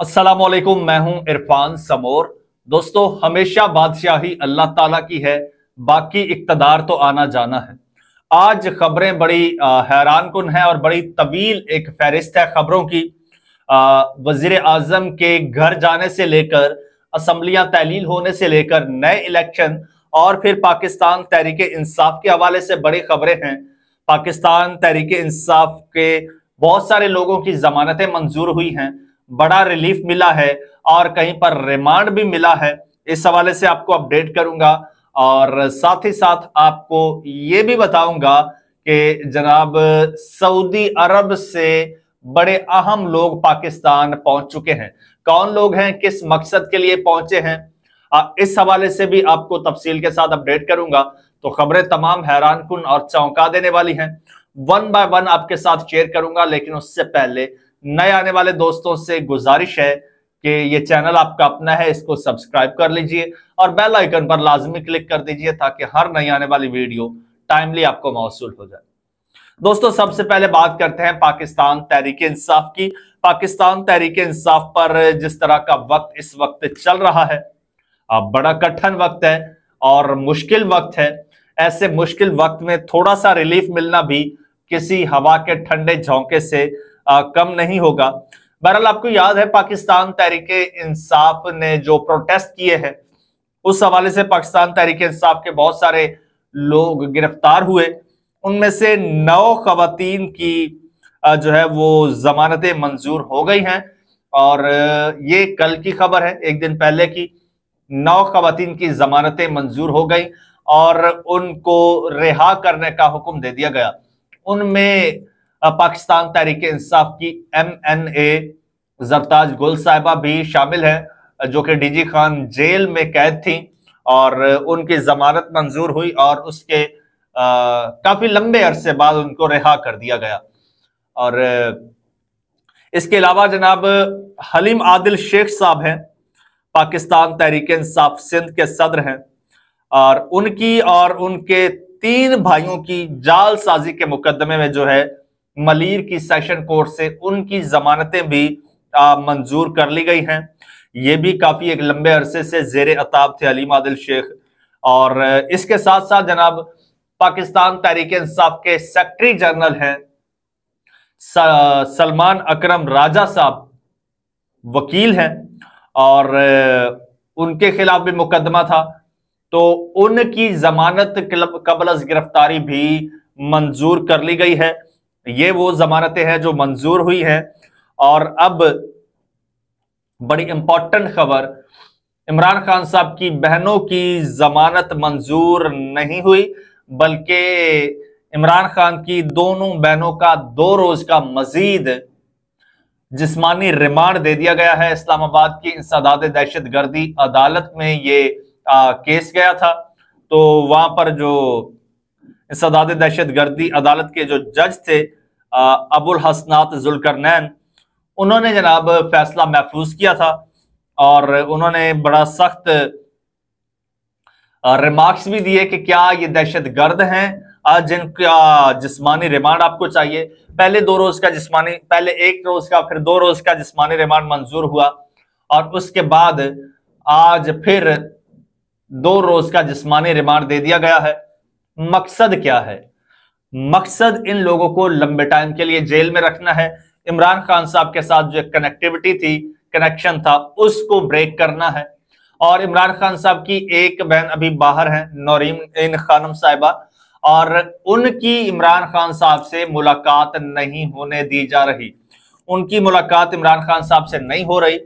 अस्सलाम वालेकुम मैं हूं इरफान समोर दोस्तों हमेशा बादशाही अल्लाह ताला की है बाकी इकतदार तो आना जाना है आज खबरें बड़ी हैरान कन है और बड़ी तवील एक फहरिस्त है खबरों की वजीर आजम के घर जाने से लेकर असम्बलियां तहलील होने से लेकर नए इलेक्शन और फिर पाकिस्तान तहरीक इंसाफ के हवाले से बड़ी खबरें हैं पाकिस्तान तहरीक इंसाफ के बहुत सारे लोगों की जमानतें मंजूर हुई हैं बड़ा रिलीफ मिला है और कहीं पर रिमांड भी मिला है इस हवाले से आपको अपडेट करूंगा और साथ ही साथ आपको ये भी बताऊंगा कि जनाब सऊदी अरब से बड़े अहम लोग पाकिस्तान पहुंच चुके हैं कौन लोग हैं किस मकसद के लिए पहुंचे हैं इस हवाले से भी आपको तफसील के साथ अपडेट करूंगा तो खबरें तमाम हैरान कन और चौंका देने वाली हैं वन बाय वन आपके साथ शेयर करूंगा लेकिन उससे पहले नए आने वाले दोस्तों से गुजारिश है कि ये चैनल आपका अपना है इसको सब्सक्राइब कर लीजिए और बेल आइकन पर लाजमी क्लिक कर दीजिए ताकि हर नई आने वाली वीडियो टाइमली आपको मौसू हो जाए दोस्तों सबसे पहले बात करते हैं पाकिस्तान तहरीक इंसाफ की पाकिस्तान तहरीक इंसाफ पर जिस तरह का वक्त इस वक्त चल रहा है अब बड़ा कठिन वक्त है और मुश्किल वक्त है ऐसे मुश्किल वक्त में थोड़ा सा रिलीफ मिलना भी किसी हवा के ठंडे झोंके से आ, कम नहीं होगा बहरहाल आपको याद है पाकिस्तान तहरीक इंसाफ ने जो प्रोटेस्ट किए हैं उस हवाले से पाकिस्तान तहरीक इंसाफ के बहुत सारे लोग गिरफ्तार हुए उनमें से नौ खुत की जो है वो जमानतें मंजूर हो गई हैं और ये कल की खबर है एक दिन पहले की नौ खुत की जमानतें मंजूर हो गई और उनको रिहा करने का हुक्म दे दिया गया उनमें पाकिस्तान तहरीक इंसाफ की एम एन ए जरताज गुल साहिबा भी शामिल हैं जो कि डीजी खान जेल में कैद थी और उनकी जमानत मंजूर हुई और उसके आ, काफी लंबे अरसे बाद उनको रिहा कर दिया गया और इसके अलावा जनाब हलीम आदिल शेख साहब हैं पाकिस्तान तहरीक इंसाफ सिंध के सदर हैं और उनकी और उनके तीन भाइयों की जालसाजी के मुकदमे में जो है मलिर की सेशन कोर्ट से उनकी जमानतें भी मंजूर कर ली गई हैं ये भी काफी एक लंबे अरसे से जेर अताब थे अलीम आदिल शेख और इसके साथ साथ जनाब पाकिस्तान तहरीक इंसाफ के सेक्रेटरी जनरल हैं सलमान अकरम राजा साहब वकील हैं और उनके खिलाफ भी मुकदमा था तो उनकी जमानत कबल गिरफ्तारी भी मंजूर कर ली गई है ये वो जमानतें हैं जो मंजूर हुई हैं और अब बड़ी इंपॉर्टेंट खबर इमरान खान साहब की बहनों की जमानत मंजूर नहीं हुई बल्कि इमरान खान की दोनों बहनों का दो रोज का मजीद जिस्मानी रिमांड दे दिया गया है इस्लामाबाद की इंसदाद दहशत गर्दी अदालत में ये आ, केस गया था तो वहां पर जो इंसदाद दहशत गर्दी अदालत के जो जज थे अबुल हसनात जुलकरनैन उन्होंने जनाब फैसला महफूज किया था और उन्होंने बड़ा सख्त रिमार्क्स भी दिए कि क्या ये दहशत गर्द हैं जिनका जिसमानी रिमांड आपको चाहिए पहले दो रोज का जिसमानी पहले एक रोज का फिर दो रोज का जिसमानी रिमांड मंजूर हुआ और उसके बाद आज फिर दो रोज का जिसमानी रिमांड दे दिया गया है मकसद क्या है मकसद इन लोगों को लंबे टाइम के लिए जेल में रखना है इमरान खान साहब के साथ जो कनेक्टिविटी थी कनेक्शन था उसको ब्रेक करना है और इमरान खान साहब की एक बहन अभी बाहर है नौरीम इन खानम साहिबा और उनकी इमरान खान साहब से मुलाकात नहीं होने दी जा रही उनकी मुलाकात इमरान खान साहब से नहीं हो रही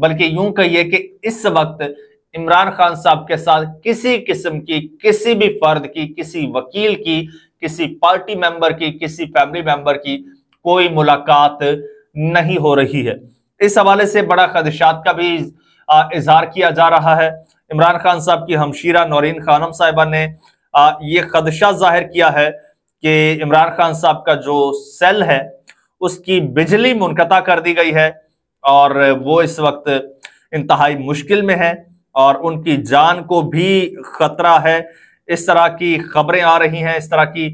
बल्कि यूं कहिए कि इस वक्त इमरान खान साहब के साथ किसी किस्म की किसी भी फर्द की किसी वकील की किसी पार्टी मेंबर की किसी फैमिली मेंबर की कोई मुलाकात नहीं हो रही है इस हवाले से बड़ा खदशात का भी इजहार किया जा रहा है इमरान खान साहब की हमशीरा नौरीन खानम साहिबा ने ये खदशा जाहिर किया है कि इमरान खान साहब का जो सेल है उसकी बिजली मुनकता कर दी गई है और वो इस वक्त इंतहाई मुश्किल में है और उनकी जान को भी खतरा है इस तरह की खबरें आ रही हैं इस तरह की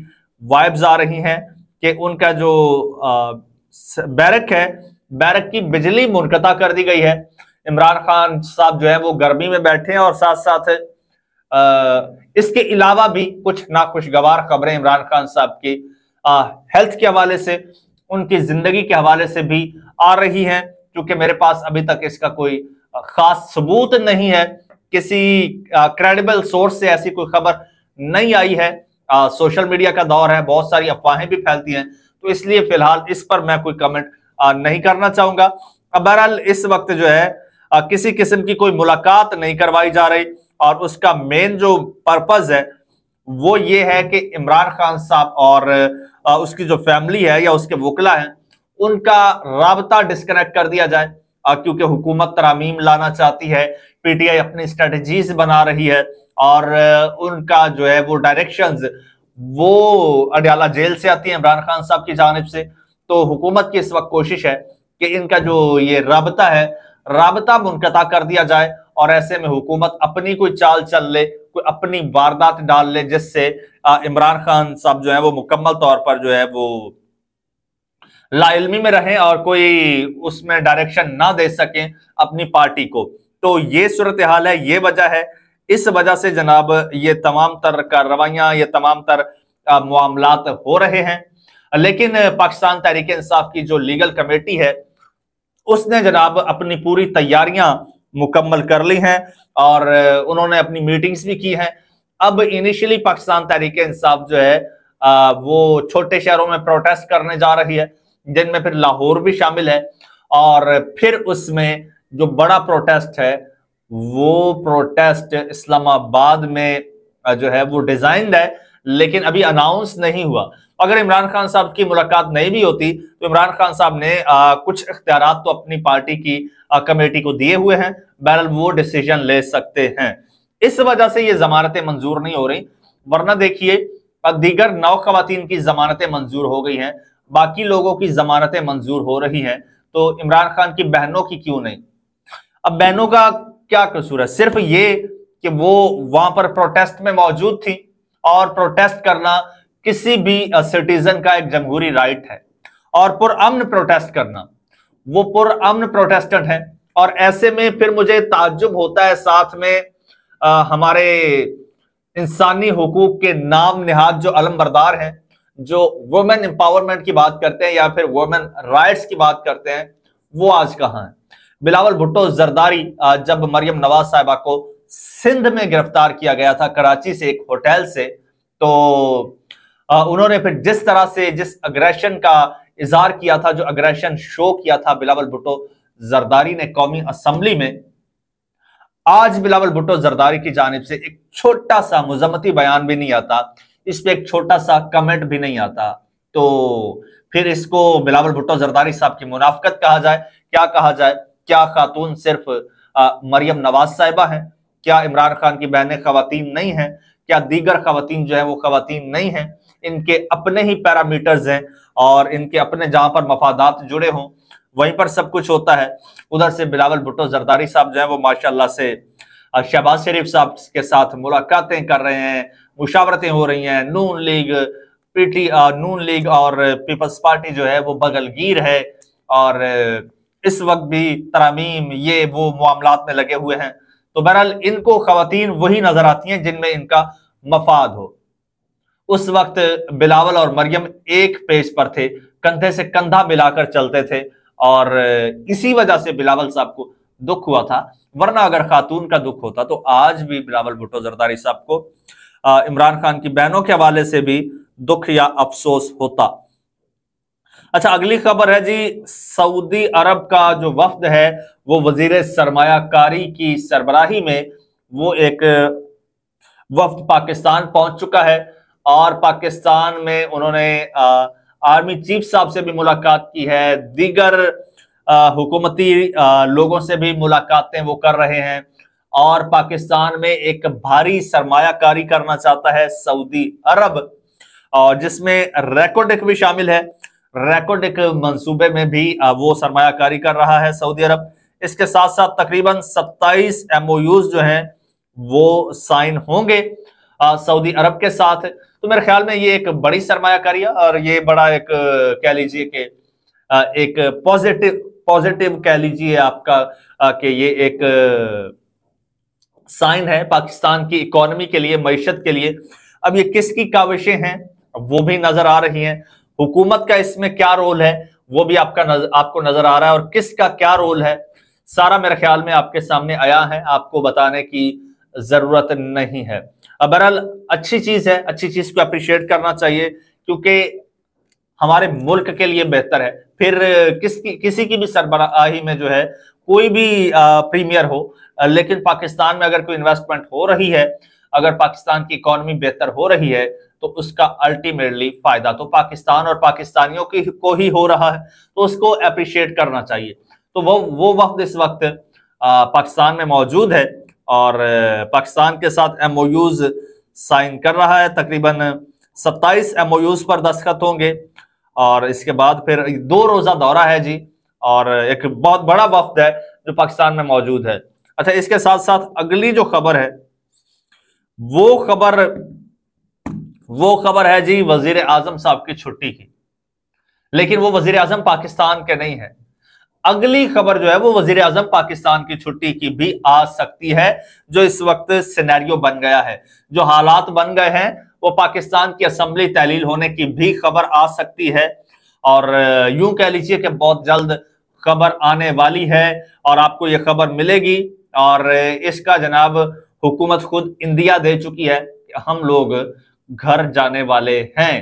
वाइब्स आ रही हैं कि उनका जो बैरक है बैरक की बिजली मुनकता कर दी गई है इमरान खान साहब जो है वो गर्मी में बैठे हैं और साथ साथ इसके अलावा भी कुछ नाखुशगवार खबरें इमरान खान साहब की हेल्थ के हवाले से उनकी जिंदगी के हवाले से भी आ रही हैं क्योंकि मेरे पास अभी तक इसका कोई खास सबूत नहीं है किसी क्रेडिबल सोर्स से ऐसी कोई खबर नहीं आई है आ, सोशल मीडिया का दौर है बहुत सारी अफवाहें भी फैलती हैं तो इसलिए फिलहाल इस पर मैं कोई कमेंट आ, नहीं करना चाहूंगा बहरहाल इस वक्त जो है आ, किसी किस्म की कोई मुलाकात नहीं करवाई जा रही और उसका मेन जो पर्पज है वो ये है कि इमरान खान साहब और आ, उसकी जो फैमिली है या उसके वकला है उनका रबता डिस्कनेक्ट कर दिया जाए क्योंकि हुकूमत तरामीम लाना चाहती है पीटीआई अपनी स्ट्रेटजीज बना रही है और उनका जो है वो डायरेक्शंस वो अडयाला जेल से आती है इमरान खान साहब की जानब से तो हुकूमत की इस वक्त कोशिश है कि इनका जो ये रबता है रबता मुनकता कर दिया जाए और ऐसे में हुकूमत अपनी कोई चाल चल ले कोई अपनी वारदात डाल ले जिससे इमरान खान साहब जो है वो मुकम्मल तौर पर जो है वो लाइलमी में रहें और कोई उसमें डायरेक्शन ना दे सकें अपनी पार्टी को तो ये सूरत हाल है ये वजह है इस वजह से जनाब ये तमाम तर कार्रवाइयाँ ये तमाम तर मामला हो रहे हैं लेकिन पाकिस्तान तहरीक इंसाफ की जो लीगल कमेटी है उसने जनाब अपनी पूरी तैयारियां मुकम्मल कर ली हैं और उन्होंने अपनी मीटिंग्स भी की हैं अब इनिशियली पाकिस्तान तहरीक इंसाफ जो है आ, वो छोटे शहरों में प्रोटेस्ट करने जा रही है जिनमें फिर लाहौर भी शामिल है और फिर उसमें जो बड़ा प्रोटेस्ट है वो प्रोटेस्ट इस्लामाबाद में जो है वो डिजाइंड है लेकिन अभी अनाउंस नहीं हुआ अगर इमरान खान साहब की मुलाकात नहीं भी होती तो इमरान खान साहब ने आ, कुछ इख्तियार तो अपनी पार्टी की कमेटी को दिए हुए हैं बहरहाल वो डिसीजन ले सकते हैं इस वजह से ये जमानतें मंजूर नहीं हो रही वरना देखिए दीगर नौ खातन की जमानतें मंजूर हो गई हैं बाकी लोगों की जमानतें मंजूर हो रही हैं तो इमरान खान की बहनों की क्यों नहीं अब बहनों का क्या कसूर है सिर्फ ये कि वो वहां पर प्रोटेस्ट में मौजूद थी और प्रोटेस्ट करना किसी भी सिटीजन का एक जमहूरी राइट है और पुरअमन प्रोटेस्ट करना वो पुरअमन प्रोटेस्टेंट है और ऐसे में फिर मुझे ताजुब होता है साथ में आ, हमारे इंसानी हकूक के नाम निहाद जो अलमबरदार हैं जो वुमेन एम्पावरमेंट की बात करते हैं या फिर वुमेन राइट्स की बात करते हैं वो आज कहा है बिलावल भुट्टो जरदारी जब मरियम नवाज साहिबा को सिंध में गिरफ्तार किया गया था कराची से एक होटल से तो उन्होंने फिर जिस तरह से जिस अग्रेशन का इजहार किया था जो अग्रेशन शो किया था बिलावल भुट्टो जरदारी ने कौमी असम्बली में आज बिलावल भुट्टो जरदारी की जानब से एक छोटा सा मुजम्मती बयान भी नहीं आता इस पर एक छोटा सा कमेंट भी नहीं आता तो फिर इसको बिलावल भुट्टो जरदारी साहब की मुनाफ्त कहा जाए क्या कहा जाए क्या खातून सिर्फ आ, मरियम नवाज साहिबा है क्या इमरान खान की बहनें खातन नहीं हैं क्या दीगर खातन जो है वो खातन नहीं हैं इनके अपने ही पैरामीटर्स हैं और इनके अपने जहां पर मफादात जुड़े हों वहीं पर सब कुछ होता है उधर से बिलावल भुट्टो जरदारी साहब जो है वो माशाला से शहबाज शरीफ साहब के साथ मुलाकातें कर रहे हैं मुशावरतें हो रही हैं Noon league PT Noon league और पीपल्स पार्टी जो है वो बगलगीर है और इस वक्त भी तरामीम ये वो मामला में लगे हुए हैं तो बहरहाल इनको खातन वही नजर आती हैं जिनमें इनका मफाद हो उस वक्त बिलावल और मरियम एक पेज पर थे कंधे से कंधा मिलाकर चलते थे और इसी वजह से बिलावल साहब को दुख हुआ था वरना अगर खातून का दुख होता तो आज भी बिलावल भुट्टो जरदारी साहब को इमरान खान की बहनों के हवाले से भी दुख या अफसोस होता अच्छा अगली खबर है जी सऊदी अरब का जो वफद है वो वजीर सरमाकारी की सरबराही में वो एक वफद पाकिस्तान पहुंच चुका है और पाकिस्तान में उन्होंने आर्मी चीफ साहब से भी मुलाकात की है दीगर हुकूमती लोगों से भी मुलाकातें वो कर रहे हैं और पाकिस्तान में एक भारी सरमायाकारी करना चाहता है सऊदी अरब और जिसमें रेकोडिक भी शामिल है रेकोडिक मंसूबे में भी वो सरमायाकारी कर रहा है सऊदी अरब इसके साथ साथ तकरीबन 27 एम जो हैं वो साइन होंगे सऊदी अरब के साथ तो मेरे ख्याल में ये एक बड़ी सरमायाकारी है और ये बड़ा एक कह लीजिए कि एक पॉजिटिव पॉजिटिव कह लीजिए आपका कि ये एक साइन है पाकिस्तान की इकोनॉमी के लिए मीशत के लिए अब ये किसकी काविशें हैं वो भी नजर आ रही हैं हुकूमत का इसमें क्या रोल है वो भी आपका नज, आपको नजर आ रहा है और किसका क्या रोल है सारा मेरे ख्याल में आपके सामने आया है आपको बताने की जरूरत नहीं है अब बहरहाल अच्छी चीज है अच्छी चीज को अप्रिशिएट करना चाहिए क्योंकि हमारे मुल्क के लिए बेहतर है फिर किसकी किसी की भी सरबराही में जो है कोई भी प्रीमियर हो लेकिन पाकिस्तान में अगर कोई इन्वेस्टमेंट हो रही है अगर पाकिस्तान की इकोनॉमी बेहतर हो रही है तो उसका अल्टीमेटली फायदा तो पाकिस्तान और पाकिस्तानियों की को ही हो रहा है तो उसको अप्रिशिएट करना चाहिए तो वो वो वक्त इस वक्त पाकिस्तान में मौजूद है और पाकिस्तान के साथ एम साइन कर रहा है तकरीबन 27 एम पर दस्तखत होंगे और इसके बाद फिर दो रोज़ा दौरा है जी और एक बहुत बड़ा वफद है जो पाकिस्तान में मौजूद है अच्छा इसके साथ साथ अगली जो खबर है वो खबर वो खबर है जी वजीर आजम साहब की छुट्टी की लेकिन वो वजीर आजम पाकिस्तान के नहीं है अगली खबर जो है वो वजीर आजम पाकिस्तान की छुट्टी की भी आ सकती है जो इस वक्त सिनेरियो बन गया है जो हालात बन गए हैं वो पाकिस्तान की असम्बली तहलील होने की भी खबर आ सकती है और यूं कह लीजिए कि बहुत जल्द खबर आने वाली है और आपको ये खबर मिलेगी और इसका जनाब हुकूमत खुद इंडिया दे चुकी है कि हम लोग घर जाने वाले हैं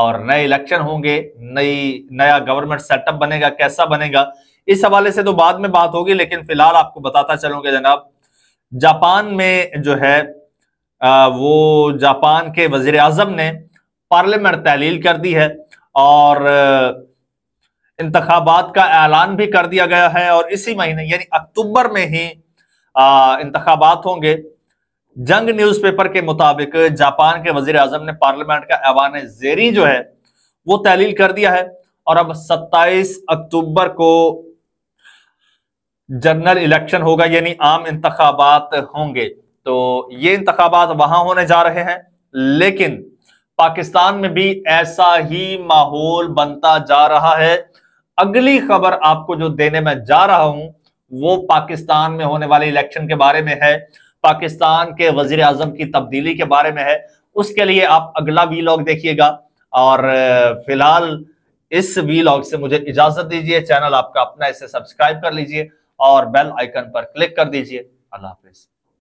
और नए इलेक्शन होंगे नई नया गवर्नमेंट सेटअप बनेगा कैसा बनेगा इस हवाले से तो बाद में बात होगी लेकिन फिलहाल आपको बताता चलूंगे जनाब जापान में जो है आ, वो जापान के वजीर अजम ने पार्लियामेंट तहलील कर दी है और इंतबात का ऐलान भी कर दिया गया है और इसी महीने यानी अक्टूबर में ही इंतबात होंगे जंग न्यूज़पेपर के मुताबिक जापान के वजीर आजम ने पार्लियामेंट का ऐवान जेरी जो है वो तहलील कर दिया है और अब 27 अक्टूबर को जनरल इलेक्शन होगा यानी आम इंतबात होंगे तो ये इंतबात वहां होने जा रहे हैं लेकिन पाकिस्तान में भी ऐसा ही माहौल बनता जा रहा है अगली खबर आपको जो देने में जा रहा हूं वो पाकिस्तान में होने वाले इलेक्शन के बारे में है पाकिस्तान के वजीर आजम की तब्दीली के बारे में है उसके लिए आप अगला वीलॉग देखिएगा और फिलहाल इस वीलॉग से मुझे इजाजत दीजिए चैनल आपका अपना इसे सब्सक्राइब कर लीजिए और बेल आइकन पर क्लिक कर दीजिए अल्लाह हाफिज़